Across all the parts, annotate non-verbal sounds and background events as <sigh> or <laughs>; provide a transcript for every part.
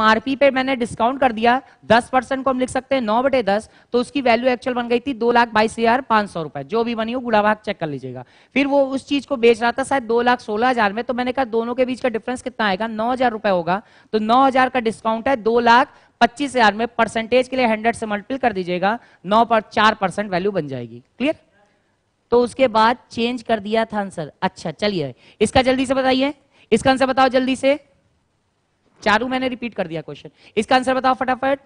MRP पे मैंने discount कर दिया दस परसेंट को हम लिख सकते हैं नौ बटे दस तो उसकी वैल्यू एक्चुअल बन गई थी दो लाख बाईस हजार पांच सौ रुपए जो भी बनी हो गुड़ा भाग चेक कर लीजिएगा फिर वो उस चीज को बेच रहा था शायद दो लाख सोलह हजार में तो मैंने कहा दोनों के बीच का डिफरेंस कितना आएगा नौ हजार रुपए होगा तो नौ हजार का डिस्काउंट है दो लाख पच्चीस हजार में परसेंटेज के लिए हंड्रेड से मल्टीपल कर दीजिएगा नौ पर चार परसेंट वैल्यू बन जाएगी क्लियर तो उसके बाद चेंज कर दिया था आंसर अच्छा चलिए इसका जल्दी से बताइए इसका आंसर बताओ जल्दी से चारू मैंने रिपीट कर दिया क्वेश्चन इसका आंसर बताओ फटाफट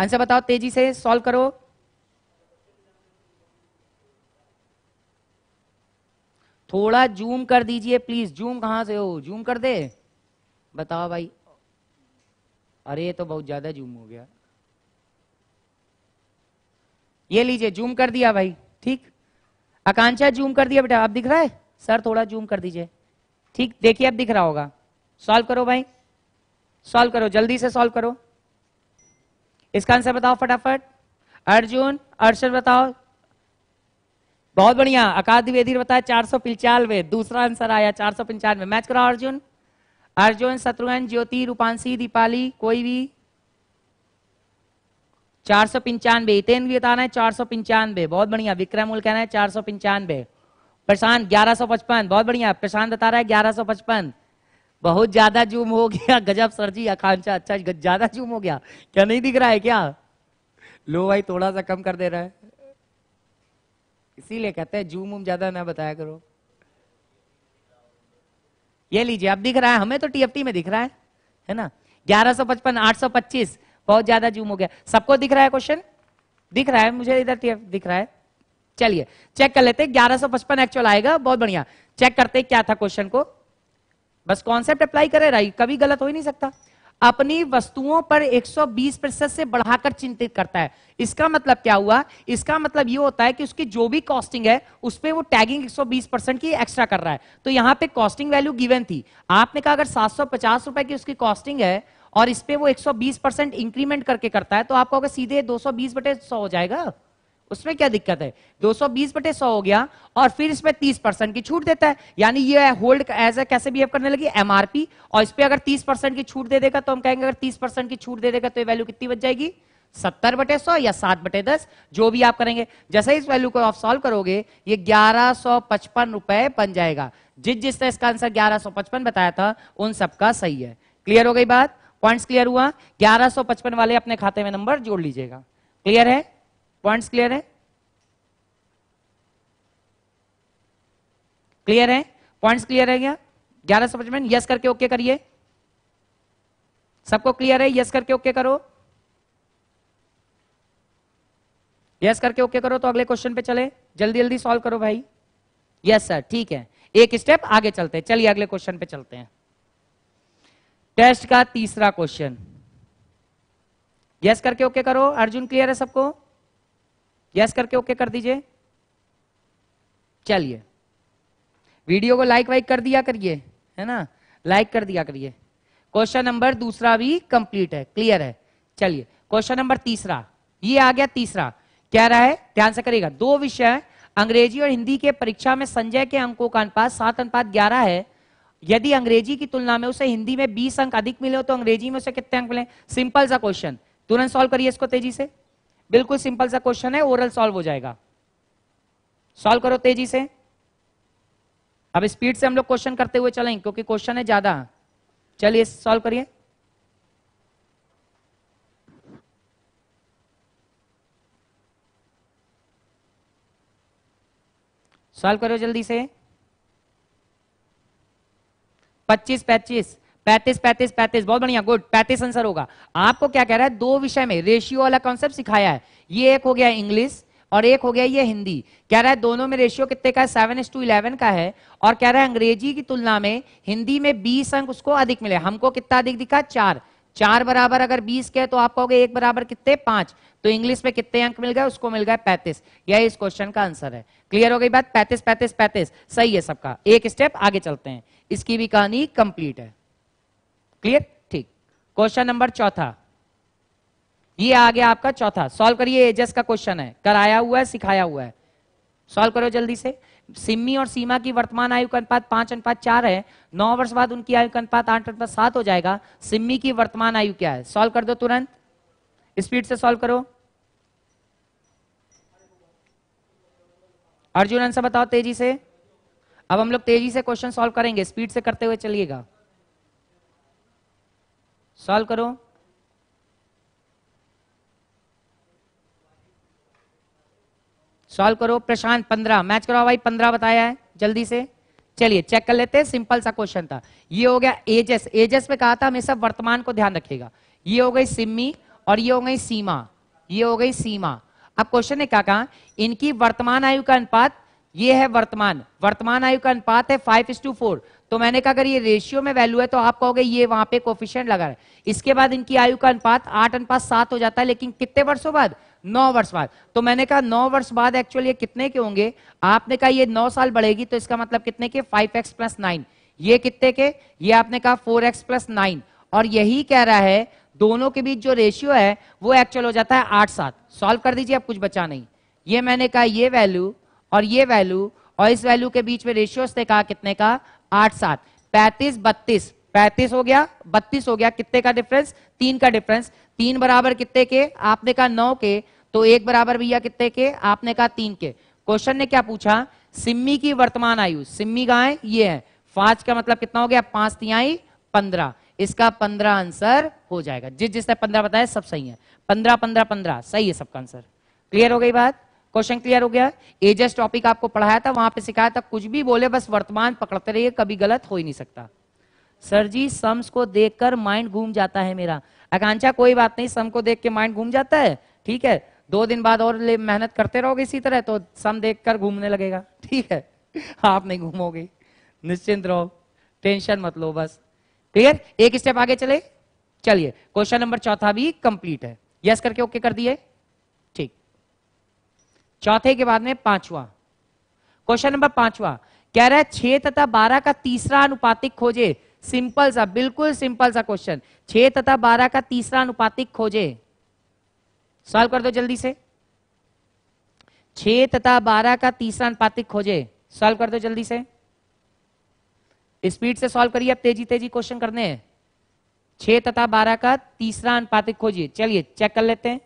आंसर बताओ तेजी से सॉल्व करो थोड़ा जूम कर दीजिए प्लीज जूम कहां से हो जूम कर दे बताओ भाई अरे ये तो बहुत ज्यादा जूम हो गया ये लीजिए जूम कर दिया भाई ठीक आकांक्षा जूम कर दिया बेटा आप दिख रहा है सर थोड़ा जूम कर दीजिए ठीक देखिए अब दिख रहा होगा सॉल्व करो भाई सॉल्व करो जल्दी से सॉल्व करो इसका आंसर बताओ फटाफट अर्जुन अर्शन बताओ बहुत बढ़िया अकाद द्विवेदी बताया चार सौ पंचानवे दूसरा आंसर आया चार सौ पंचानवे मैच कराओ अर्जुन अर्जुन शत्रुघ्न ज्योति रूपांशी दीपाली कोई भी चार सौ पंचानवे हितेन भी बताना है चार सौ पंचानवे बहुत बढ़िया विक्रम उल कहना है चार सौ पंचानवे प्रशांत ग्यारह सौ पचपन बहुत बढ़िया प्रशांत बता रहा है ग्यारह सौ पचपन बहुत ज्यादा जूम हो गया गजब सर जी आकांक्षा अच्छा ज्यादा जूम हो गया क्या नहीं दिख रहा है क्या लो भाई थोड़ा सा कम कर दे रहा है इसीलिए कहते हैं जूम उम ज्यादा ना बताया करो ये लीजिए अब दिख रहा है हमें तो टीएफटी में दिख रहा है है ना 1155 825 बहुत ज्यादा जूम हो गया सबको दिख रहा है क्वेश्चन दिख रहा है मुझे इधर टीएफ दिख रहा है चलिए चेक कर लेते हैं पचपन एक्चुअल आएगा बहुत बढ़िया चेक करते क्या था क्वेश्चन को बस कॉन्सेप्ट अप्लाई करे राइट कभी गलत हो ही नहीं सकता अपनी वस्तुओं पर 120 प्रतिशत से बढ़ाकर चिंतित करता है इसका मतलब क्या हुआ इसका मतलब यह होता है कि उसकी जो भी कॉस्टिंग है उस पर वो टैगिंग 120 परसेंट की एक्स्ट्रा कर रहा है तो यहाँ पे कॉस्टिंग वैल्यू गिवन थी आपने कहा अगर सात रुपए की उसकी कॉस्टिंग है और इस पर वो एक परसेंट इंक्रीमेंट करके करता है तो आपको अगर सीधे 220 बटे सौ हो जाएगा उसमें क्या दिक्कत है 220 बटे 100 हो गया और फिर इसमें 30 परसेंट की छूट देता है यानी ये होल्ड एज ए कैसे बिहेव करने लगी एमआरपी और इस पर अगर 30 परसेंट की छूट दे देगा तो हम कहेंगे अगर 30 परसेंट की छूट दे देगा तो ये वैल्यू कितनी बच जाएगी सत्तर बटे सौ या सात बटे दस जो भी आप करेंगे जैसे इस वैल्यू को आप सॉल्व करोगे ये ग्यारह सौ पचपन रुपए बन जाएगा जिस जिसने इसका आंसर ग्यारह सौ पचपन बताया था उन सबका सही है क्लियर हो गई बात पॉइंट्स क्लियर हुआ ग्यारह सौ पचपन वाले अपने खाते में नंबर जोड़ लीजिएगा क्लियर है पॉइंट्स क्लियर है क्लियर है पॉइंट्स क्लियर है क्या ग्यारह समझ में यस करके ओके करिए सबको क्लियर है यस करके ओके करो यस करके ओके करो तो अगले क्वेश्चन पे चले जल्दी जल्दी सॉल्व करो भाई यस सर ठीक है एक स्टेप आगे चलते हैं चलिए अगले क्वेश्चन पे चलते हैं टेस्ट का तीसरा क्वेश्चन यस करके ओके करो अर्जुन क्लियर है सबको यस करके ओके कर दीजिए चलिए वीडियो को लाइक वाइक कर दिया करिए है ना लाइक कर दिया करिए क्वेश्चन नंबर दूसरा भी कंप्लीट है क्लियर है चलिए क्वेश्चन नंबर तीसरा ये आ गया तीसरा क्या रहा है ध्यान से करिएगा दो विषय अंग्रेजी और हिंदी के परीक्षा में संजय के अंकों का अनुपात सात अनुपात ग्यारह है यदि अंग्रेजी की तुलना में उसे हिंदी में बीस अंक अधिक मिले हो तो अंग्रेजी में उसे कितने अंक मिले सिंपल सा क्वेश्चन तुरंत सॉल्व करिए इसको तेजी से बिल्कुल सिंपल सा क्वेश्चन है ओरल सॉल्व हो जाएगा सॉल्व करो तेजी से अब स्पीड से हम लोग क्वेश्चन करते हुए चलेंगे क्योंकि क्वेश्चन है ज्यादा चलिए सॉल्व करिए सॉल्व करो जल्दी से 25 25 पैतीस पैतीस पैतीस बहुत बढ़िया गुड पैतीस आंसर होगा आपको क्या कह रहा है दो विषय में रेशियो वाला कॉन्सेप्ट सिखाया है ये एक हो गया इंग्लिश और एक हो गया ये हिंदी कह रहा है दोनों में रेशियो कितने का है सेवन एस टू इलेवन का है और कह रहा है अंग्रेजी की तुलना में हिंदी में बीस अंक उसको अधिक मिले हमको कितना अधिक दिखा चार चार बराबर अगर बीस के तो आप कहोगे एक बराबर कितने पांच तो इंग्लिश में कितने अंक मिल गए उसको मिल गया पैंतीस यह इस क्वेश्चन का आंसर है क्लियर हो गई बात पैंतीस पैंतीस पैंतीस सही है सबका एक स्टेप आगे चलते हैं इसकी भी कहानी कंप्लीट है क्लियर ठीक क्वेश्चन नंबर चौथा ये आ गया आपका चौथा सॉल्व करिए एजेस का क्वेश्चन है कराया हुआ है सिखाया हुआ है सॉल्व करो जल्दी से सिम्मी और सीमा की वर्तमान आयु का अनुपात पांच अनुपात चार है नौ वर्ष बाद उनकी आयु का अनुपात आठ अनुपात सात हो जाएगा सिम्मी की वर्तमान आयु क्या है सॉल्व कर दो तुरंत स्पीड से सॉल्व करो अर्जुन आंसर बताओ तेजी से अब हम लोग तेजी से क्वेश्चन सॉल्व करेंगे स्पीड से करते हुए चलिएगा सॉल्व करो सॉल्व करो प्रशांत पंद्रह मैच करो भाई पंद्रह बताया है जल्दी से चलिए चेक कर लेते हैं सिंपल सा क्वेश्चन था ये हो गया एजेस एजेस में कहा था हमेशा वर्तमान को ध्यान रखेगा ये हो गई सिम्मी और ये हो गई सीमा ये हो गई सीमा अब क्वेश्चन ने क्या कहा इनकी वर्तमान आयु का अनुपात ये है वर्तमान वर्तमान आयु का अनुपात है फाइव इस टू फोर तो मैंने कहा अगर ये रेशियो में वैल्यू है तो आप कहोगे ये वहां पे कोफिशियंट लगा है इसके बाद इनकी आयु का अनुपात आठ अनुपात सात हो जाता है लेकिन कितने वर्षों बाद नौ वर्ष बाद तो मैंने कहा नौ वर्ष बाद एक्चुअली ये कितने के होंगे आपने कहा ये नौ साल बढ़ेगी तो इसका मतलब कितने के फाइव एक्स प्लस नाइन ये कितने के ये आपने कहा फोर एक्स प्लस नाइन और यही कह रहा है दोनों के बीच जो रेशियो है वो एक्चुअल हो जाता है आठ सात सॉल्व कर दीजिए अब कुछ बचा नहीं ये मैंने कहा ये वैल्यू और ये वैल्यू और इस वैल्यू के बीच में रेशियो कहा कितने का आठ सात पैंतीस बत्तीस पैंतीस हो गया बत्तीस हो गया कितने का डिफरेंस तीन का डिफरेंस तीन बराबर कितने के आपने कहा नौ के तो एक बराबर भैया कितने के आपने कहा तीन के क्वेश्चन ने क्या पूछा सिम्मी की वर्तमान आयु सिम्मी कहा है ये है पांच का मतलब कितना हो गया पांच तिहाई पंद्रह इसका पंद्रह आंसर हो जाएगा जिस जिसने पंद्रह बताया सब सही है पंद्रह पंद्रह पंद्रह सही है सबका आंसर क्लियर हो गई बात क्वेश्चन क्लियर हो गया एजेस टॉपिक आपको पढ़ाया था वहां पे सिखाया था कुछ भी बोले बस वर्तमान पकड़ते रहिए कभी गलत हो ही नहीं सकता सर जी सम्स को देखकर माइंड घूम जाता है मेरा आकांक्षा कोई बात नहीं सम को देख के माइंड घूम जाता है ठीक है दो दिन बाद और मेहनत करते रहोगे इसी तरह तो सम देख घूमने लगेगा ठीक है आप नहीं घूमोगे निश्चिंत रहो टेंशन मत लो बस क्लियर एक स्टेप आगे चले चलिए क्वेश्चन नंबर चौथा भी कंप्लीट है यस करके ओके कर दिए चौथे के बाद में पांचवा क्वेश्चन नंबर पांचवा कह रहा है छह तथा बारह का तीसरा अनुपातिक खोजे सिंपल सा बिल्कुल सिंपल सा क्वेश्चन छह तथा बारह का तीसरा अनुपातिक खोजे सॉल्व कर दो जल्दी से छह तथा बारह का तीसरा अनुपातिक खोजे सॉल्व कर दो जल्दी से स्पीड से सॉल्व करिए अब तेजी तेजी क्वेश्चन करने हैं छह तथा बारह का तीसरा अनुपातिक खोजिए चलिए चेक कर लेते हैं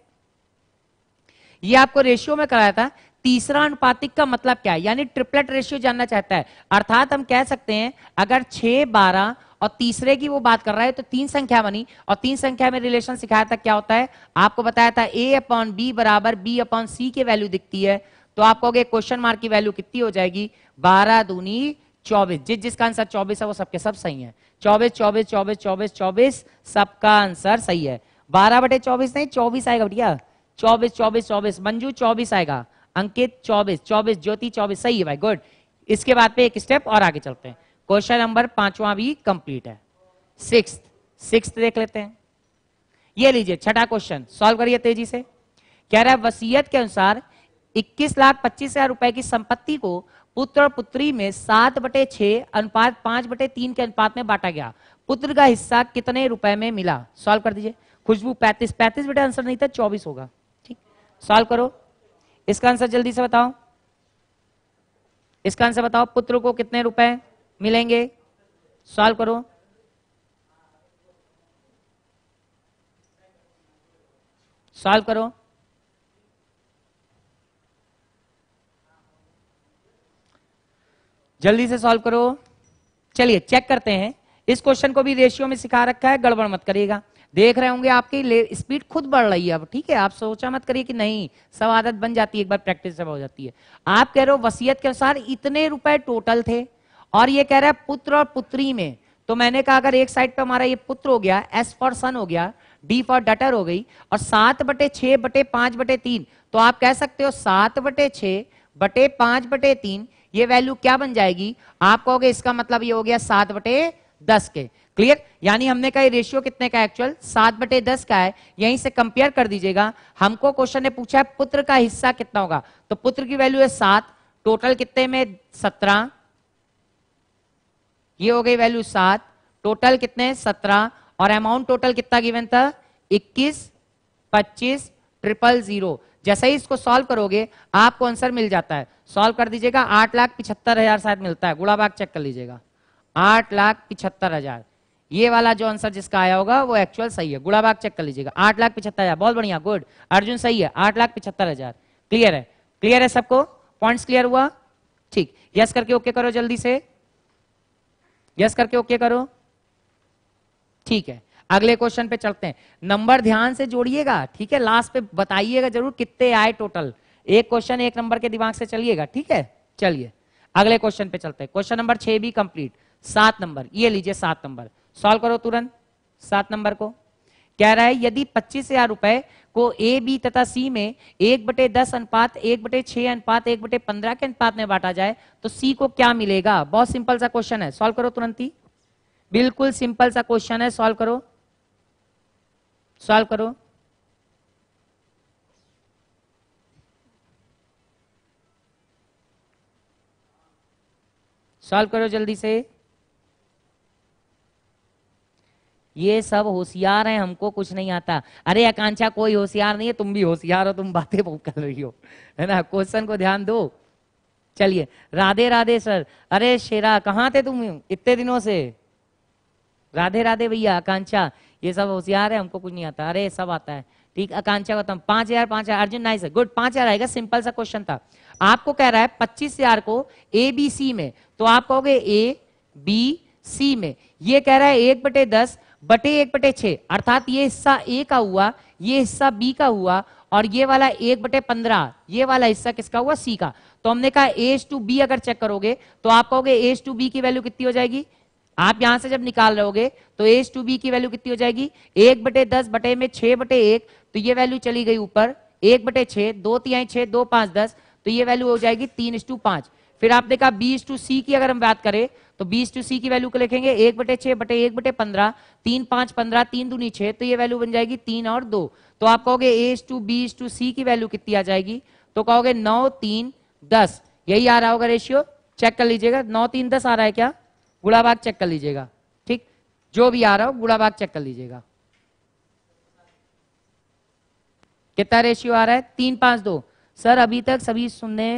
ये आपको रेशियो में कराया था तीसरा अनुपातिक का मतलब क्या है यानी ट्रिपलेट रेशियो जानना चाहता है अर्थात हम कह सकते हैं अगर छह बारह और तीसरे की वो बात कर रहा है तो तीन संख्या बनी और तीन संख्या में रिलेशन सिखाया था क्या होता है आपको बताया था ए अपॉन बी बराबर बी अपॉन सी की वैल्यू दिखती है तो आप कहोगे क्वेश्चन मार्क की वैल्यू कितनी हो जाएगी बारह दूनी चौबीस जिस जिसका आंसर चौबीस है वो सबके सब सही है चौबीस चौबीस चौबीस चौबीस चौबीस सबका आंसर सही है बारह बटे चौबीस नहीं चौबीस आएगा भैया चौबीस चौबीस चौबीस मंजू चौबीस आएगा अंकित चौबीस चौबीस ज्योति चौबीस सही है भाई गुड इसके बाद पे एक स्टेप और आगे चलते हैं क्वेश्चन नंबर पांचवा भी कंप्लीट है सिक्स सिक्स देख लेते हैं ये लीजिए छठा क्वेश्चन सॉल्व करिए तेजी से कह रहा है वसीयत के अनुसार इक्कीस लाख पच्चीस हजार रुपए की संपत्ति को पुत्र और पुत्री में सात बटे छह अनुपात पांच बटे तीन के अनुपात में बांटा गया पुत्र का हिस्सा कितने रुपए में मिला सॉल्व कर दीजिए खुशबू पैंतीस पैंतीस बटे आंसर नहीं था चौबीस होगा सॉल्व करो इसका आंसर जल्दी से बताओ इसका आंसर बताओ पुत्र को कितने रुपए मिलेंगे सॉल्व करो सॉल्व करो जल्दी से सॉल्व करो चलिए चेक करते हैं इस क्वेश्चन को भी रेशियो में सिखा रखा है गड़बड़ मत करिएगा देख रहे होंगे आपकी स्पीड खुद बढ़ रही है अब ठीक है आप सोचा मत करिए कि नहीं सब आदत बन जाती है एक बार प्रैक्टिस हो जाती है आप कह रहे हो वसीयत के अनुसार इतने रुपए टोटल थे और ये कह रहा है पुत्र और पुत्री में तो मैंने कहा अगर एक साइड पे हमारा ये पुत्र हो गया एस फॉर सन हो गया डी फॉर डटर हो गई और सात बटे छे बटे पांच बटे तीन तो आप कह सकते हो सात बटे छे बटे पांच बटे तीन ये वैल्यू क्या बन जाएगी आप कहोगे इसका मतलब ये हो गया सात बटे दस के क्लियर यानी हमने कहा रेशियो कितने का एक्चुअल सात बटे दस का है यहीं से कंपेयर कर दीजिएगा हमको क्वेश्चन ने पूछा है पुत्र का हिस्सा कितना होगा तो पुत्र की वैल्यू है सात टोटल कितने में सत्रह ये हो गई वैल्यू सात टोटल कितने सत्रह और अमाउंट टोटल कितना गिवन था इक्कीस पच्चीस ट्रिपल जीरो जैसे ही इसको सॉल्व करोगे आपको आंसर मिल जाता है सॉल्व कर दीजिएगा आठ लाख पिछहत्तर हजार शायद मिलता है गुड़ाबाग चेक कर लीजिएगा आठ लाख पिछहत्तर हजार ये वाला जो आंसर जिसका आया होगा वो एक्चुअल सही है गुड़ाबाग चेक कर लीजिएगा आठ लाख पिछहत्तर हजार बहुत बढ़िया गुड अर्जुन सही है आठ लाख पिछहत्तर हजार क्लियर है क्लियर है सबको पॉइंट्स क्लियर हुआ ठीक यस करके ओके करो जल्दी से यस करके ओके करो ठीक है अगले क्वेश्चन पे चलते हैं नंबर ध्यान से जोड़िएगा ठीक है लास्ट पे बताइएगा जरूर कितने आए टोटल एक क्वेश्चन एक नंबर के दिमाग से चलिएगा ठीक है चलिए अगले क्वेश्चन पे चलते हैं क्वेश्चन नंबर छह भी कंप्लीट सात नंबर ये लीजिए सात नंबर सॉल्व करो तुरंत सात नंबर को कह रहा है यदि पच्चीस हजार रुपए को ए बी तथा सी में एक बटे दस अनुपात एक बटे छह अनुपात एक बटे पंद्रह के अनुपात में बांटा जाए तो सी को क्या मिलेगा बहुत सिंपल सा क्वेश्चन है सॉल्व करो तुरंत ही बिल्कुल सिंपल सा क्वेश्चन है सॉल्व करो सॉल्व करो सॉल्व करो जल्दी से ये सब होशियार हैं हमको कुछ नहीं आता अरे आकांक्षा कोई होशियार नहीं है तुम भी होशियार हो तुम बातें कर रही हो है ना क्वेश्चन को ध्यान दो चलिए राधे राधे सर अरे शेरा कहाँ थे तुम इतने दिनों से राधे राधे भैया आकांक्षा ये सब होशियार है हमको कुछ नहीं आता अरे सब आता है ठीक आकांक्षा बताऊ पांच हजार पांच हजार अर्जुन नाइस गुड पांच हजार आएगा सिंपल सा क्वेश्चन था आपको कह रहा है पच्चीस हजार को ए बी सी में तो आप कहोगे ए बी सी में ये कह रहा है एक बटे दस बटे एक बटे छ अर्थात ये हिस्सा ए का हुआ ये हिस्सा बी का हुआ और ये वाला एक बटे पंद्रह ये वाला हिस्सा किसका हुआ सी का तो हमने कहा एस टू बी अगर चेक करोगे तो आप कहोगे एस टू बी की वैल्यू कितनी हो जाएगी आप यहां से जब निकाल रहोगे तो एस टू बी की वैल्यू कितनी हो जाएगी एक बटे दस बटे में छह बटे एक तो ये वैल्यू चली गई ऊपर एक बटे छह दो तिहाई छह दो पांच दस तो ये वैल्यू हो जाएगी तीन इस टू पांच फिर आपने कहा बीस टू सी की अगर हम बात करें तो बीस टू सी की वैल्यू को लिखेंगे एक बटे छह बटे एक बटे पंद्रह तीन पांच पंद्रह तीन दूनी छह तो ये वैल्यू बन जाएगी तीन और दो तो आप कहोगे एस टू बीस टू सी की वैल्यू कितनी आ जाएगी तो कहोगे नौ तीन दस यही आ रहा होगा रेशियो चेक कर लीजिएगा नौ तीन दस आ रहा है क्या गुड़ाबाग चेक कर लीजिएगा ठीक जो भी आ रहा हो गुड़ाबाग चेक कर लीजिएगा कितना रेशियो आ रहा है तीन पांच दो सर अभी तक सभी सुनने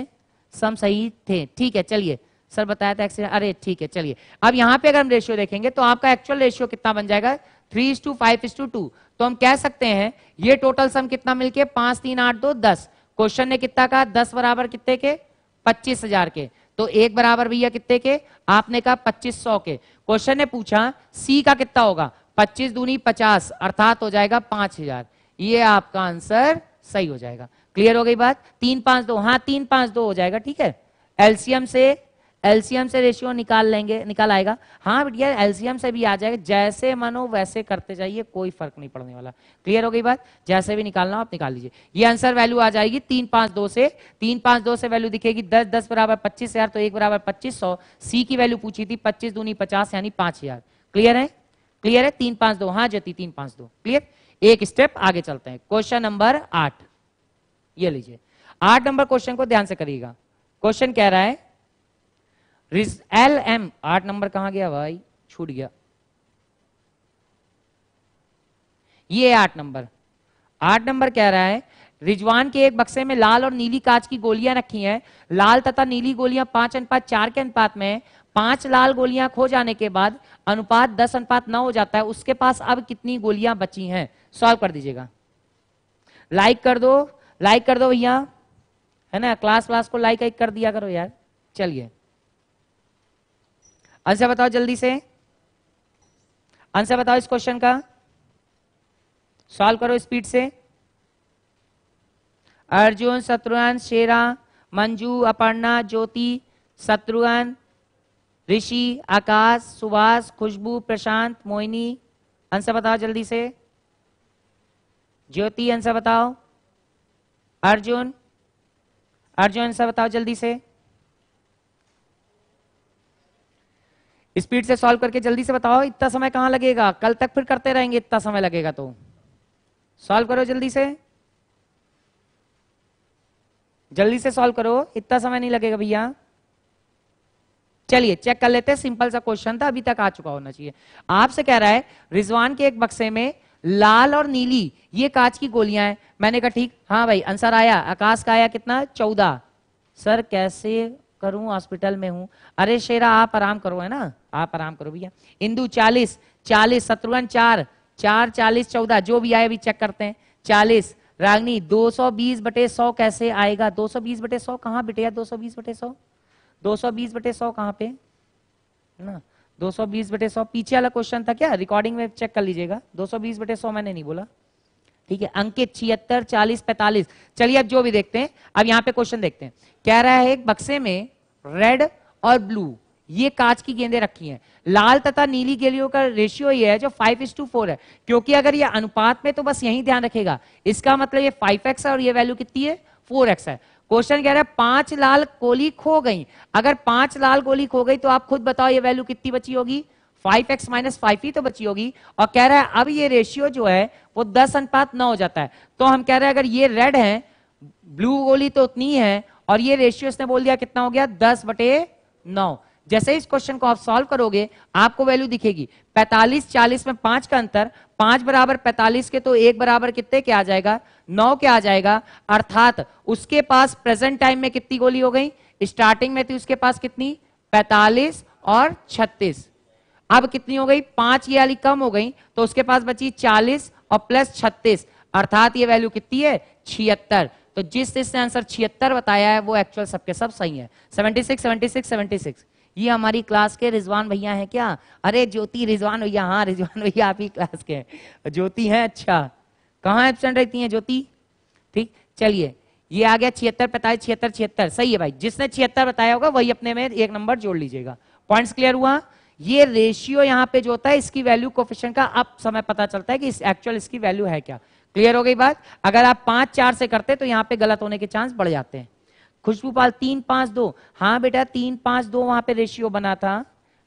सम सही थे ठीक है चलिए सर बताया था एक्सीडेंट अरे ठीक है चलिए अब यहाँ पे अगर हम रेशियो देखेंगे तो आपका एक्चुअल रेशियो कितना बन जाएगा three is to five is to two तो हम कह सकते हैं ये टोटल सम कितना मिलके पांच तीन आठ दो दस क्वेश्चन ने कितना कहा दस बराबर कितने के पच्चीस हजार के तो एक बराबर भैया कितने के आपने कहा पच्चीस सौ के क्वेश्चन ने पूछा सी का कितना होगा पच्चीस दूनी पचास अर्थात हो जाएगा पांच हजार ये आपका आंसर सही हो जाएगा क्लियर हो गई बात तीन पांच दो हाँ तीन पांच दो हो जाएगा ठीक है एल्सियम से एल्सियम से रेशियो निकाल लेंगे निकाल आएगा हाँ भैया एल्सियम से भी आ जाएगा जैसे मानो वैसे करते जाइए कोई फर्क नहीं पड़ने वाला क्लियर हो गई बात जैसे भी निकालना हो आप निकाल लीजिए ये आंसर वैल्यू आ जाएगी तीन पांच दो से तीन पांच दो से वैल्यू दिखेगी दस दस बराबर पच्चीस हजार तो एक बराबर पच्चीस सौ सी की वैल्यू पूछी थी पच्चीस दूनी पचास यानी पांच हजार क्लियर है क्लियर है तीन पांच दो हाँ जती तीन पांच दो क्लियर एक स्टेप आगे चलते हैं क्वेश्चन नंबर आठ ये लीजिए आठ नंबर क्वेश्चन को ध्यान से करिएगा क्वेश्चन कह रहा है एल एम आठ नंबर कहा गया भाई छूट गया ये आठ नंबर आठ नंबर कह रहा है रिजवान के एक बक्से में लाल और नीली कांच की गोलियां रखी हैं लाल तथा नीली गोलियां पांच अनुपात चार के अनुपात में पांच लाल गोलियां खो जाने के बाद अनुपात दस अनुपात नौ हो जाता है उसके पास अब कितनी गोलियां बची हैं सॉल्व कर दीजिएगा लाइक कर दो लाइक कर दो भैया है ना क्लास व्लास को लाइक कर दिया करो यार चलिए आंसर बताओ जल्दी से आंसर बताओ इस क्वेश्चन का सॉल्व करो स्पीड से अर्जुन शत्रुघ्न शेरा मंजू अपर्णा ज्योति शत्रुघ्न ऋषि आकाश सुभाष खुशबू प्रशांत मोहिनी आंसर बताओ जल्दी से ज्योति आंसर बताओ अर्जुन अर्जुन आंसर बताओ जल्दी से स्पीड से सॉल्व करके जल्दी से बताओ इतना समय कहां लगेगा कल तक फिर करते रहेंगे इतना समय लगेगा तो सॉल्व करो जल्दी से जल्दी से सॉल्व करो इतना समय नहीं लगेगा भैया चलिए चेक कर लेते हैं सिंपल सा क्वेश्चन था अभी तक आ चुका होना चाहिए आपसे कह रहा है रिजवान के एक बक्से में लाल और नीली ये कांच की गोलियां हैं मैंने कहा ठीक हाँ भाई आंसर आया आकाश का आया कितना चौदह सर कैसे करूं हॉस्पिटल में हूं अरे शेरा आप आराम करो है ना आप आराम करो भैया इंदु चालीस चालीस शत्रुघ्न चार चार चालीस चौदह जो भी आए अभी चेक करते हैं चालीस रागनी 220 बटे 100 कैसे आएगा 220 बटे 100 कहाँ सौ 220 बटे 100 220 बटे 100 कहाँ पे ना 220 बटे 100 पीछे वाला क्वेश्चन था क्या रिकॉर्डिंग में चेक कर लीजिएगा 220 बटे 100 मैंने नहीं बोला ठीक है अंकित छिहत्तर चालीस पैतालीस चलिए अब जो भी देखते हैं अब यहाँ पे क्वेश्चन देखते हैं कह रहा है एक बक्से में रेड और ब्लू ये कांच की गेंदे रखी हैं लाल तथा नीली गेलियों का रेशियो ये है जो फाइव इज टू फोर है क्योंकि अगर ये अनुपात में तो बस यही ध्यान रखेगा इसका मतलब ये फाइव एक्स है और ये वैल्यू कितनी है फोर एक्स है क्वेश्चन कह रहा है पांच लाल गोली खो गई अगर पांच लाल गोली खो गई तो आप खुद बताओ ये वैल्यू कितनी बची होगी फाइव एक्स माइनस फाइव ही तो बची होगी और कह रहा है अब ये रेशियो जो है वो दस अनुपात नौ हो जाता है तो हम कह रहे हैं अगर ये रेड है ब्लू गोली तो उतनी है और ये रेशियो इसने बोल दिया कितना हो गया दस बटे नौ जैसे इस क्वेश्चन को आप सॉल्व करोगे आपको वैल्यू दिखेगी 45 40 में पांच का अंतर पांच बराबर 45 के तो एक बराबर कितने के आ जाएगा नौ के आ जाएगा अर्थात उसके पास प्रेजेंट टाइम में कितनी गोली हो गई स्टार्टिंग में थी उसके पास कितनी 45 और 36 अब कितनी हो गई पांच ये वाली कम हो गई तो उसके पास बची चालीस और प्लस छत्तीस अर्थात ये वैल्यू कितनी है छिहत्तर तो जिस इसने आंसर छिहत्तर बताया है वो एक्चुअल सबके सब सही है 76 76 76 ये हमारी क्लास के रिजवान भैया हैं क्या अरे ज्योति रिजवान भैया हाँ रिजवान भैया आप ही क्लास के हैं ज्योति हैं अच्छा कहाँ एबसेंट रहती हैं ज्योति ठीक चलिए ये आ गया छिहत्तर पैंतालीस छिहत्तर छिहत्तर सही है भाई जिसने छिहत्तर बताया होगा वही अपने में एक नंबर जोड़ लीजिएगा पॉइंट्स क्लियर हुआ ये रेशियो यहाँ पे जो होता है इसकी वैल्यू कोफिशन का अब समय पता चलता है कि इस एक्चुअल इसकी वैल्यू है क्या क्लियर हो गई बात अगर आप पांच चार से करते तो यहाँ पे गलत होने के चांस बढ़ जाते हैं खुशबू पाल तीन पांच दो हाँ बेटा तीन पांच दो वहां पे रेशियो बना था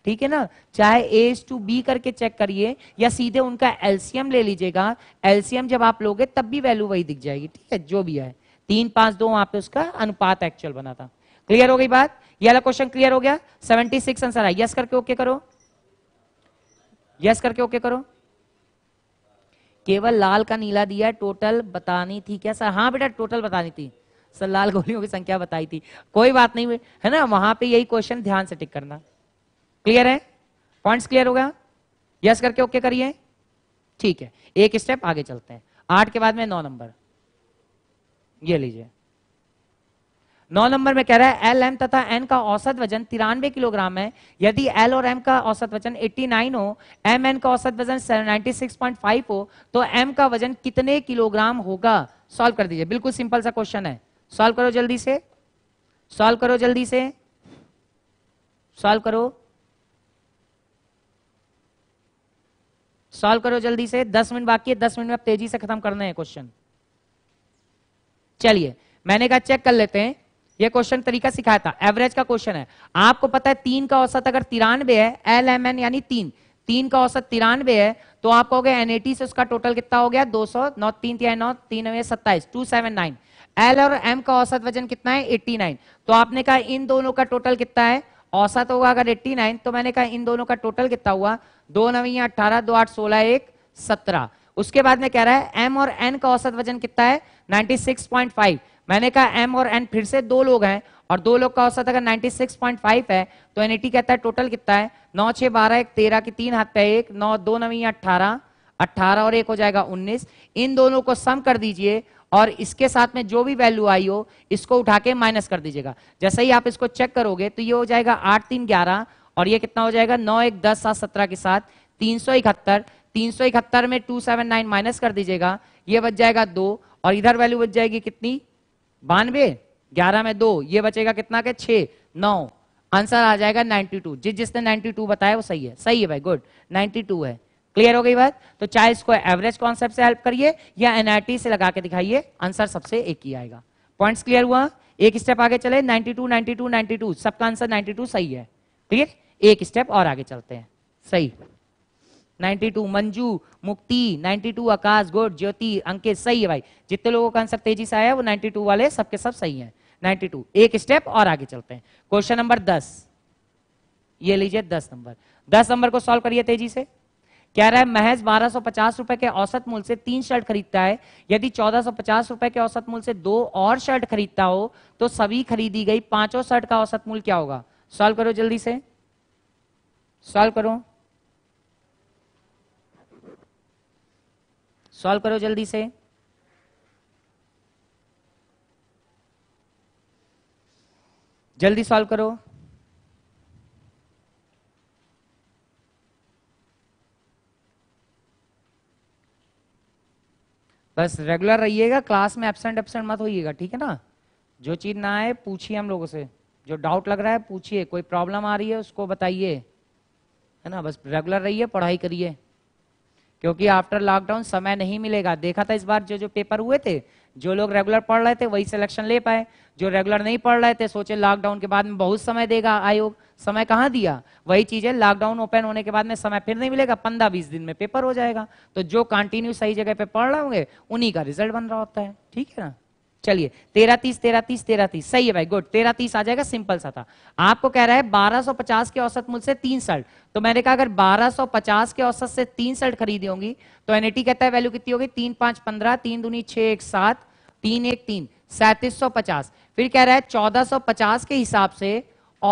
ठीक है ना चाहे एस टू बी करके चेक करिए या सीधे उनका एलसीएम ले लीजिएगा एलसीएम जब आप लोगे तब भी वैल्यू वही दिख जाएगी ठीक है जो भी है तीन पांच दो वहां पे उसका अनुपात एक्चुअल बना था क्लियर हो गई बात ये वाला क्वेश्चन क्लियर हो गया सेवेंटी सिक्स आंसर है यस करके ओके करो यस करके ओके करो केवल लाल का नीला दिया टोटल बतानी थी क्या सर हाँ बेटा टोटल बतानी थी लाल गोलियों की संख्या बताई थी कोई बात नहीं है ना वहां पे यही क्वेश्चन ध्यान से टिक करना क्लियर है पॉइंट्स क्लियर हो गया यस करके ओके करिए ठीक है एक स्टेप आगे चलते हैं आठ के बाद में नौ नंबर ये लीजिए नौ नंबर में कह रहा है एल एम तथा एन का औसत वजन तिरानवे किलोग्राम है यदि एल और एम का औसत वजन 89 हो एम एन का औसत वजन 96.5 हो तो एम का वजन कितने किलोग्राम होगा सॉल्व कर दीजिए बिल्कुल सिंपल सा क्वेश्चन है सॉल्व करो जल्दी से सॉल्व करो जल्दी से सॉल्व करो सॉल्व करो जल्दी से दस मिनट बाकी है दस मिनट में आप तेजी से खत्म करना है क्वेश्चन चलिए मैंने कहा चेक कर लेते हैं यह क्वेश्चन तरीका सिखाया था एवरेज का क्वेश्चन है आपको पता है तीन का औसत अगर तिरानवे है एल एम एन यानी तीन तीन का औसत तिरानवे है तो आप कहोगे एनएटी से उसका टोटल कितना हो गया दो सौ नौ तीन तीन नौ तीन सत्ताईस टू सेवन नाइन एल और एम का औसत वजन कितना है 89 तो आपने कहा इन दोनों का टोटल कितना है औसत होगा अगर 89 तो मैंने कहा इन दोनों का टोटल कितना हुआ दो नविया अठारह दो आठ सोलह एक सत्रह उसके बाद में कह रहा है एम और एन का औसत वजन कितना है 96.5 मैंने कहा एम और एन फिर से दो लोग हैं और दो लोग का औसत अगर 96.5 है तो एन e कहता है टोटल कितना है नौ छह बारह एक तेरह की तीन हाथ पे एक नौ दो नवी अट्ठारह अट्ठारह और एक हो जाएगा उन्नीस इन दोनों को सम कर दीजिए और इसके साथ में जो भी वैल्यू आई हो इसको उठा के माइनस कर दीजिएगा जैसे ही आप इसको चेक करोगे तो ये हो जाएगा आठ तीन ग्यारह और ये कितना हो जाएगा नौ एक दस सात सत्रह के साथ तीन सौ इकहत्तर तीन सौ इकहत्तर में टू सेवन नाइन माइनस कर दीजिएगा ये बच जाएगा दो और इधर वैल्यू बच जाएगी कितनी बानवे ग्यारह में दो ये बचेगा कितना के छ नौ आंसर आ जाएगा टू जिस जिसने टू बताया वो सही है सही है भाई गुड टू है क्लियर हो गई बात तो चाहे इसको एवरेज कॉन्सेप्ट से हेल्प करिए या एनआरटी से लगा के दिखाइए आंसर सबसे एक ही आएगा पॉइंट्स क्लियर हुआ एक स्टेप आगे चले 92 92 92 सबका आंसर 92 सही है ठीक है एक स्टेप और आगे चलते हैं सही 92 मंजू मुक्ति 92 आकाश गुड ज्योति अंकित सही है भाई जितने लोगों का आंसर तेजी से आया वो 92 वाले सबके सब सही है 92 एक स्टेप और आगे चलते हैं क्वेश्चन नंबर 10 ये लीजिए 10 नंबर 10 नंबर को सॉल्व करिए तेजी से कह रहा है महज बारह पचास रुपए के औसत मूल्य से तीन शर्ट खरीदता है यदि चौदह सौ पचास रुपए के औसत मूल्य से दो और शर्ट खरीदता हो तो सभी खरीदी गई पांचों शर्ट का औसत मूल्य क्या होगा सॉल्व करो जल्दी से सॉल्व करो सॉल्व करो जल्दी से जल्दी सॉल्व करो बस रेगुलर रहिएगा क्लास में एबसेंट एबसेंट मत होइएगा ठीक है ना जो चीज़ ना आए पूछिए हम लोगों से जो डाउट लग रहा है पूछिए कोई प्रॉब्लम आ रही है उसको बताइए है ना बस रेगुलर रहिए पढ़ाई करिए क्योंकि आफ्टर लॉकडाउन समय नहीं मिलेगा देखा था इस बार जो जो पेपर हुए थे जो लोग रेगुलर पढ़ रहे थे वही सिलेक्शन ले पाए जो रेगुलर नहीं पढ़ रहे थे सोचे लॉकडाउन के बाद में बहुत समय देगा आयोग समय कहाँ दिया वही चीज है लॉकडाउन ओपन होने के बाद में समय फिर नहीं मिलेगा पंद्रह बीस दिन में पेपर हो जाएगा तो जो कंटिन्यू सही जगह पे पढ़ रहे होंगे उन्हीं का रिजल्ट बन रहा होता है ठीक है ना चलिए तेरह तीस तेरह तीस तेरह तीस सही है भाई गुड तेरह तीस आ जाएगा सिंपल सा था आपको कह रहा है 1250 के औसत मूल्य से तीन शर्ट तो मैंने कहा अगर 1250 के औसत से तीन शर्ट खरीदी होंगी तो एनईटी कहता है वैल्यू कितनी होगी तीन पांच पंद्रह तीन दूनी छह एक सात तीन एक तीन सैतीस सौ पचास फिर कह रहा है चौदह सौ पचास के हिसाब से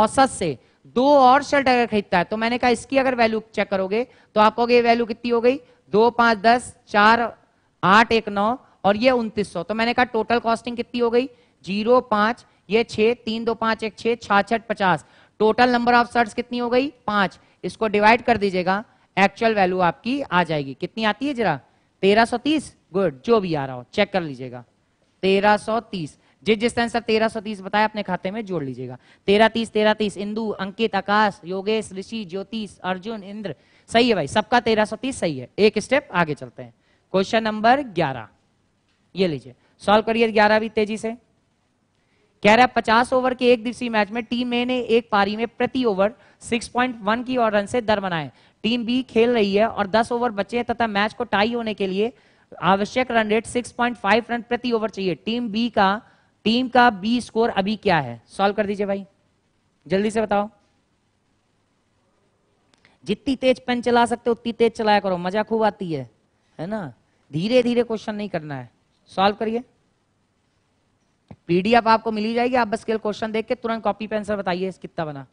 औसत से दो और शर्ट अगर खरीदता है तो मैंने कहा इसकी अगर वैल्यू चेक करोगे तो आपको वैल्यू कितनी हो गई दो पांच दस चार आठ एक नौ और ये उन्तीस तो मैंने कहा टोटल कॉस्टिंग कितनी हो गई जीरो पांच ये छह तीन दो पांच एक छह छाछठ पचास टोटल नंबर ऑफ शर्ट कितनी हो गई पांच इसको डिवाइड कर दीजिएगा एक्चुअल वैल्यू आपकी आ जाएगी कितनी आती है जरा तेरह सौ तीस गुड जो भी आ रहा हो चेक कर लीजिएगा तेरह सौ तीस जिस जिस तरह सर तेरह सौ तीस बताया अपने खाते में जोड़ लीजिएगा तेरह तीस तेरह तीस इंदु अंकित आकाश योगेश ऋषि ज्योतिष अर्जुन इंद्र सही है भाई सबका तेरह तीस सही है एक स्टेप आगे चलते हैं क्वेश्चन नंबर ग्यारह ये लीजिए सॉल्व करिए ग्यारह भी तेजी से कह रहा है पचास ओवर के एक दिवसीय मैच में टीम ए ने एक पारी में प्रति ओवर 6.1 की और रन से दर बनाए टीम बी खेल रही है और 10 ओवर बचे हैं तथा मैच को टाई होने के लिए आवश्यक रन रेट 6.5 रन प्रति ओवर चाहिए टीम बी का टीम का बी स्कोर अभी क्या है सॉल्व कर दीजिए भाई जल्दी से बताओ जितनी तेज पेन चला सकते हो उतनी तेज चलाया करो मजा खूब आती है है ना धीरे धीरे क्वेश्चन नहीं करना है सॉल्व करिए पीडीएफ आपको मिली जाएगी आप बस केवल क्वेश्चन देख के तुरंत कॉपी पे आंसर बताइए कितना बना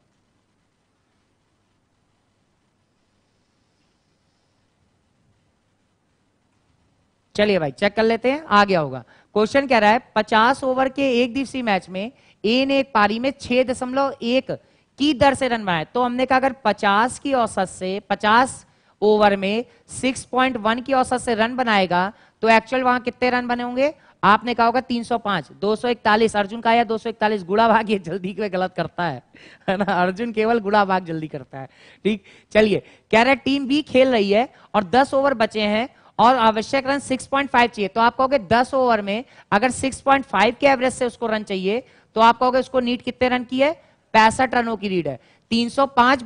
चलिए भाई चेक कर लेते हैं आ गया होगा क्वेश्चन कह रहा है पचास ओवर के एक दिवसीय मैच में ए ने एक पारी में छह दशमलव एक की दर से रन बनाए तो हमने कहा अगर पचास की औसत से पचास ओवर में सिक्स पॉइंट वन की औसत से रन बनाएगा तो एक्चुअल वहां कितने रन बने होंगे आपने कहा होगा 305 241 अर्जुन का या 241 गुड़ा भाग ये जल्दी के गलत करता है है ना अर्जुन केवल गुड़ा भाग जल्दी करता है ठीक चलिए कह रहे टीम बी खेल रही है और 10 ओवर बचे हैं और आवश्यक रन 6.5 चाहिए तो आप कहोगे 10 ओवर में अगर 6.5 के एवरेज से उसको रन चाहिए तो आप कहोगे उसको नीट कितने रन की है पैंसठ रनों की रीड है तीन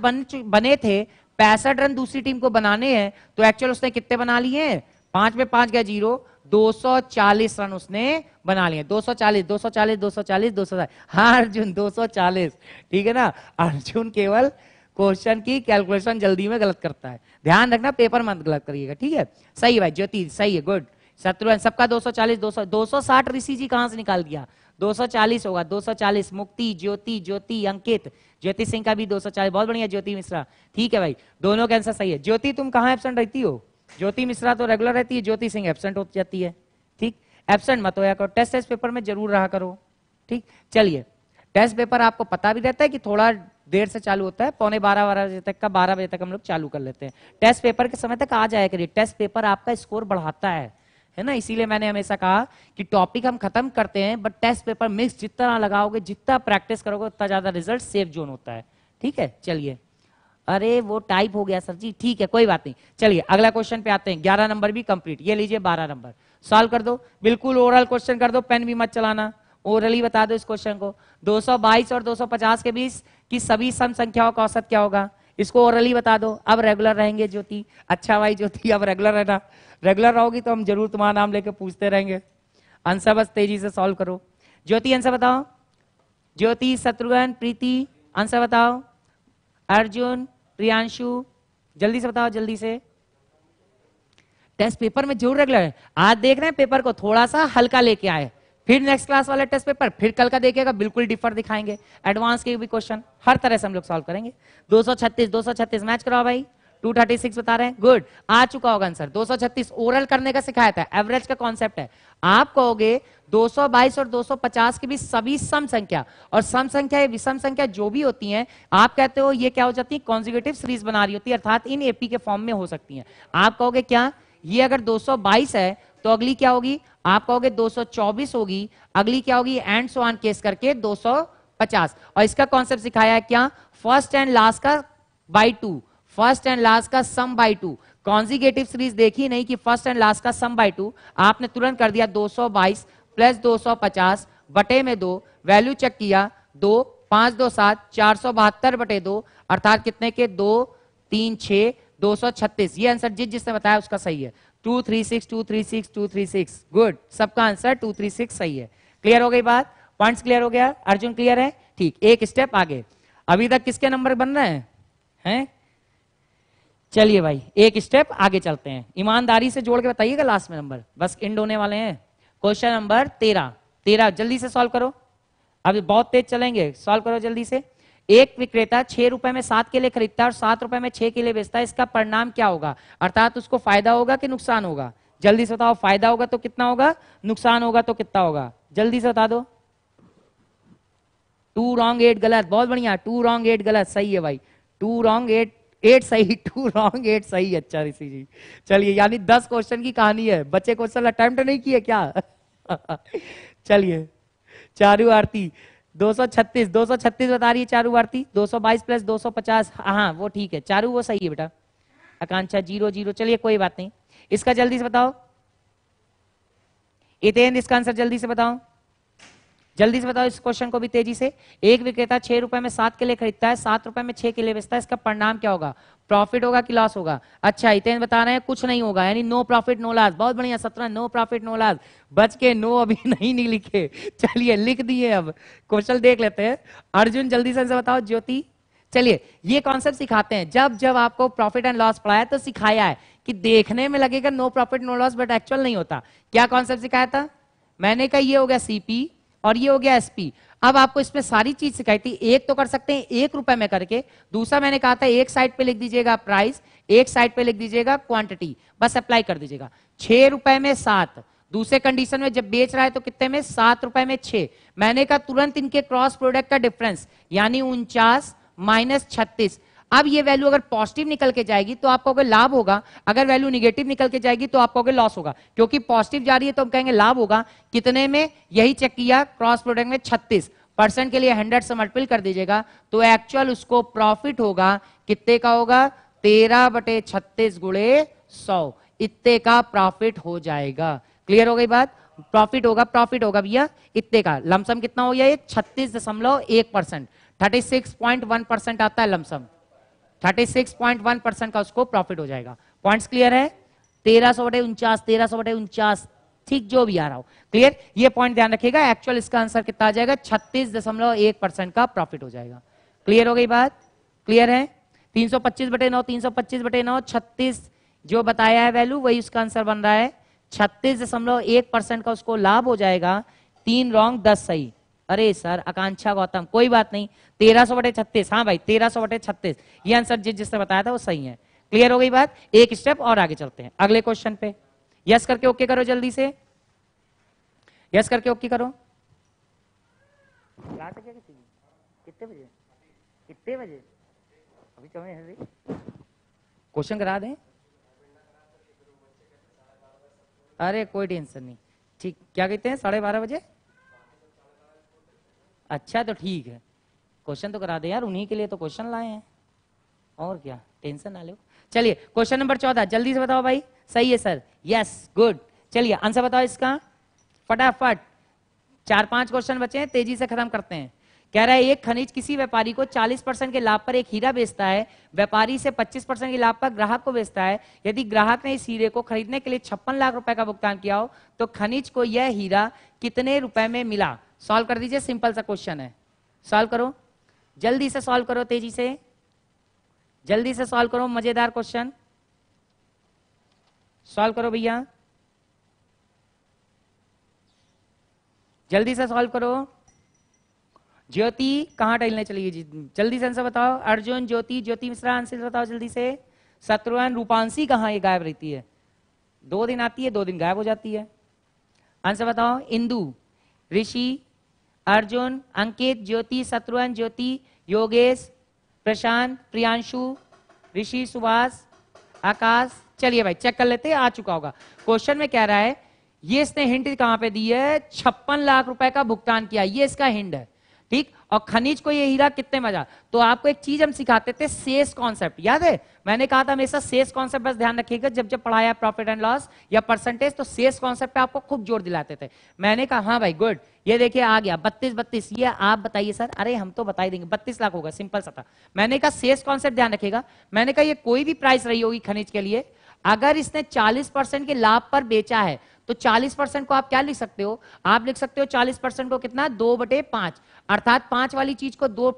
बन बने थे पैंसठ रन दूसरी टीम को बनाने हैं तो एक्चुअल उसने कितने बना लिए हैं पांच में पांच गया जीरो 240 रन उसने बना लिए 240 240 240 240 हाँ अर्जुन 240 ठीक है ना अर्जुन केवल क्वेश्चन की कैलकुलेशन जल्दी में गलत करता है ध्यान रखना पेपर मत गलत करिएगा ठीक है सही भाई ज्योति सही है गुड शत्रु सबका 240 200 260 ऋषि जी कहां से निकाल दिया 240 होगा 240 मुक्ति ज्योति ज्योति अंकित ज्योति सिंह का भी दो बहुत बढ़िया ज्योति मिश्रा ठीक है भाई दोनों का आंसर सही है ज्योति तुम कहाँ एबसेंट रहती हो ज्योति मिश्रा तो रेगुलर रहती है ज्योति सिंह एबसेंट हो जाती है ठीक एबसेंट मत होया करो टेस्ट टेस्ट पेपर में जरूर रहा करो ठीक चलिए टेस्ट पेपर आपको पता भी रहता है कि थोड़ा देर से चालू होता है पौने बारह बारह बजे तक का बारह बजे तक हम लोग चालू कर लेते हैं टेस्ट पेपर के समय तक आ जाया करिए टेस्ट पेपर आपका स्कोर बढ़ाता है है ना इसीलिए मैंने हमेशा कहा कि टॉपिक हम खत्म करते हैं बट टेस्ट पेपर मिक्स जितना लगाओगे जितना प्रैक्टिस करोगे उतना ज्यादा रिजल्ट सेफ जोन होता है ठीक है चलिए अरे वो टाइप हो गया सर जी ठीक है कोई बात नहीं चलिए अगला क्वेश्चन पे आते हैं ग्यारह नंबर भी कंप्लीट ये लीजिए बारह नंबर सॉल्व कर दो बिल्कुल ओरल क्वेश्चन कर दो पेन भी मत चलाना ओरली बता दो इस क्वेश्चन को दो और दो के बीच की सभी सम संख्याओं का औसत क्या होगा इसको ओरली बता दो अब रेगुलर रहेंगे ज्योति अच्छा भाई ज्योति अब रेगुलर रहना रेगुलर रहोगी तो हम जरूर तुम्हारा नाम लेके पूछते रहेंगे आंसर बस तेजी से सॉल्व करो ज्योति आंसर बताओ ज्योति शत्रुघ्न प्रीति आंसर बताओ अर्जुन प्रियांशु जल्दी से बताओ जल्दी से टेस्ट पेपर में जरूर रेगुलर आज देख रहे हैं पेपर को थोड़ा सा हल्का लेके आए फिर नेक्स्ट क्लास वाला टेस्ट पेपर फिर कल का देखेगा बिल्कुल डिफर दिखाएंगे एडवांस के भी क्वेश्चन हर तरह से हम लोग सॉल्व करेंगे 236 236 मैच कराओ भाई 236 बता रहे हैं गुड आ चुका होगा आंसर 236 ओरल करने का सिखाया था एवरेज का कॉन्सेप्ट है आप कहोगे 222 और 250 के बीच सभी सम संख्या और सम संख्या या विषम संख्या जो भी होती हैं आप कहते हो ये क्या हो जाती है कॉन्जिगेटिव सीरीज बना रही होती है अर्थात इन एपी के फॉर्म में हो सकती हैं आप कहोगे क्या ये अगर 222 है तो अगली क्या होगी आप कहोगे 224 होगी अगली क्या होगी एंड सो ऑन केस करके 250 और इसका कॉन्सेप्ट सिखाया है क्या फर्स्ट एंड लास्ट का by two first and last का sum by two conjugative series देखी नहीं कि फर्स्ट एंड लास्ट का सम बाई टू आपने तुरंत कर दिया 222 प्लस 250 बटे में दो वैल्यू चेक किया दो पांच दो सात चार सौ बहत्तर बटे दो अर्थात कितने के दो तीन छ दो सौ छत्तीस ये आंसर जिस जिसने बताया उसका सही है two three six two three six two three six good सबका आंसर टू थ्री सिक्स सही है क्लियर हो गई बात पॉइंट्स क्लियर हो गया अर्जुन क्लियर है ठीक एक स्टेप आगे अभी तक किसके नंबर बन रहे हैं हैं चलिए भाई एक स्टेप आगे चलते हैं ईमानदारी से जोड़ के बताइएगा लास्ट में नंबर बस इंड होने वाले हैं क्वेश्चन नंबर तेरह तेरह जल्दी से सॉल्व करो अभी बहुत तेज चलेंगे सॉल्व करो जल्दी से एक विक्रेता छह रुपए में सात केले खरीदता है और सात रुपए में छह केले बेचता है इसका परिणाम क्या होगा अर्थात उसको फायदा होगा कि नुकसान होगा जल्दी से बताओ फायदा होगा तो कितना होगा नुकसान होगा तो कितना होगा जल्दी से बता दो टू रॉन्ग एट गलत बहुत बढ़िया टू रॉन्ग एट गलत सही है भाई टू रॉन्ग एट एट सही टू रॉन्ग एट सही अच्छा ऋषि जी चलिए यानी दस क्वेश्चन की कहानी है बच्चे क्वेश्चन अटेम्प्ट नहीं किए क्या <laughs> चलिए चारू आरती 236 236 बता रही है चारू आरती 222 प्लस 250 सौ हाँ वो ठीक है चारू वो सही है बेटा आकांक्षा जीरो जीरो चलिए कोई बात नहीं इसका जल्दी से बताओ इतेंद्र इसका आंसर जल्दी से बताओ जल्दी से बताओ इस क्वेश्चन को भी तेजी से एक विक्रेता छह रुपए में सात के लिए खरीदता है सात रुपए में छह के लिए बेचता है इसका परिणाम क्या होगा प्रॉफिट होगा कि लॉस होगा अच्छा इतने बता रहे हैं कुछ नहीं होगा यानी नो प्रॉफिट नो लॉस बहुत बढ़िया सत्रह नो प्रॉफिट नो लॉस बच के नो अभी <laughs> नहीं नहीं लिखे चलिए लिख दिए अब क्वेश्चन देख लेते हैं अर्जुन जल्दी से बताओ ज्योति चलिए ये कॉन्सेप्ट सिखाते हैं जब जब आपको प्रॉफिट एंड लॉस पढ़ाया तो सिखाया है कि देखने में लगेगा no profit no loss but actual नहीं होता क्या कॉन्सेप्ट सिखाया था मैंने कहा ये हो गया सीपी और ये हो गया एसपी अब आपको इसमें सारी चीज सिखाई थी एक तो कर सकते हैं एक रुपए में करके दूसरा मैंने कहा था एक साइड पे लिख दीजिएगा प्राइस एक साइड पे लिख दीजिएगा क्वांटिटी बस अप्लाई कर दीजिएगा छह रुपए में सात दूसरे कंडीशन में जब बेच रहा है तो कितने में सात रुपए में छह मैंने कहा तुरंत इनके क्रॉस प्रोडक्ट का डिफरेंस यानी उनचास माइनस छत्तीस अब ये वैल्यू अगर पॉजिटिव निकल के जाएगी तो आपको अगर लाभ होगा अगर वैल्यू निगेटिव निकल के जाएगी तो आपको अगर लॉस होगा क्योंकि पॉजिटिव जा रही है तो हम कहेंगे लाभ होगा कितने में यही चेक किया क्रॉस प्रोडक्ट में छत्तीस परसेंट के लिए हंड्रेड से मल्टीपल कर दीजिएगा तो एक्चुअल उसको प्रॉफिट होगा कितने का होगा तेरह बटे छत्तीस गुड़े सौ इतने का प्रॉफिट हो जाएगा क्लियर हो गई बात प्रॉफिट होगा प्रॉफिट होगा भैया इतने का लमसम कितना हो गया छत्तीस दशमलव एक percent thirty six point one percent आता है लमसम 36.1 परसेंट का उसको प्रॉफिट हो जाएगा पॉइंट्स क्लियर है तेरह सौ बटे उनचास तेरह सौ बटे उनचास ठीक जो भी आ रहा हो क्लियर ये पॉइंट ध्यान रखिएगा एक्चुअल इसका आंसर कितना आ जाएगा छत्तीस दशमलव एक परसेंट का प्रॉफिट हो जाएगा क्लियर हो गई बात क्लियर है 325 बटे नौ 325 बटे नौ 36 जो बताया है वैल्यू वही उसका आंसर बन रहा है छत्तीस दशमलव एक परसेंट का उसको लाभ हो जाएगा तीन रॉन्ग दस सही अरे सर आकांक्षा गौतम कोई बात नहीं तेरह सौ बटे छत्तीस हाँ भाई तेरह सौ बटे छत्तीस ये आंसर जिस जिसने बताया था वो सही है क्लियर हो गई बात एक स्टेप और आगे चलते हैं अगले क्वेश्चन पे यस करके ओके करो जल्दी से यस करके ओके करो रात कितने बजे कितने बजे अभी समय क्वेश्चन करा दें अरे कोई टेंशन नहीं ठीक क्या कहते हैं साढ़े बारह बजे अच्छा तो ठीक है क्वेश्चन तो करा दे यार उन्हीं के लिए तो क्वेश्चन लाए हैं और क्या टेंशन ना लो चलिए क्वेश्चन नंबर चौदह जल्दी से बताओ भाई सही है सर यस गुड चलिए आंसर बताओ इसका फटाफट चार पांच क्वेश्चन बचे हैं तेजी से खत्म करते हैं कह रहा है एक खनिज किसी व्यापारी को 40 परसेंट के लाभ पर एक हीरा बेचता है व्यापारी से 25 परसेंट के लाभ पर ग्राहक को बेचता है यदि ग्राहक ने इस हीरे को खरीदने के लिए छप्पन लाख रुपए का भुगतान किया हो तो खनिज को यह हीरा कितने रुपए में मिला सॉल्व कर दीजिए सिंपल सा क्वेश्चन है सॉल्व करो जल्दी से सॉल्व करो तेजी से जल्दी से सॉल्व करो मजेदार क्वेश्चन सॉल्व करो भैया जल्दी से सॉल्व करो ज्योति कहां टहलने चली गई जल्दी से आंसर बताओ अर्जुन ज्योति ज्योति मिश्रा आंसर बताओ जल्दी से शत्रुन रूपांशी कहां ये गायब रहती है दो दिन आती है दो दिन गायब हो जाती है आंसर बताओ इंदु ऋषि अर्जुन अंकित ज्योति शत्रुघ्न ज्योति योगेश प्रशांत प्रियांशु ऋषि सुभाष आकाश चलिए भाई चेक कर लेते आ चुका होगा क्वेश्चन में कह रहा है ये इसने हिंट कहां पे दी है छप्पन लाख रुपए का भुगतान किया ये इसका हिंट है ठीक और खनिज को ये हीरा कितने मजा तो आपको एक चीज हम सिखाते थे सेस कॉन्सेप्ट याद है मैंने कहा था हमेशा सेस कॉन्सेप्ट बस ध्यान रखिएगा जब जब पढ़ाया प्रॉफिट एंड लॉस या परसेंटेज तो सेस कॉन्सेप्ट आपको खूब जोर दिलाते थे मैंने कहा हाँ भाई गुड ये देखिए आ गया बत्तीस बत्तीस ये आप बताइए सर अरे हम तो बताई देंगे बत्तीस लाख होगा सिंपल सा था मैंने कहा सेस कॉन्सेप्ट ध्यान रखिएगा मैंने कहा ये कोई भी प्राइस रही होगी खनिज के लिए अगर इसने 40 परसेंट के लाभ पर बेचा है तो 40 परसेंट को आप क्या लिख सकते हो आप लिख सकते हो 40 परसेंट को कितना दो बटे पांच अर्थात पांच वाली चीज को दो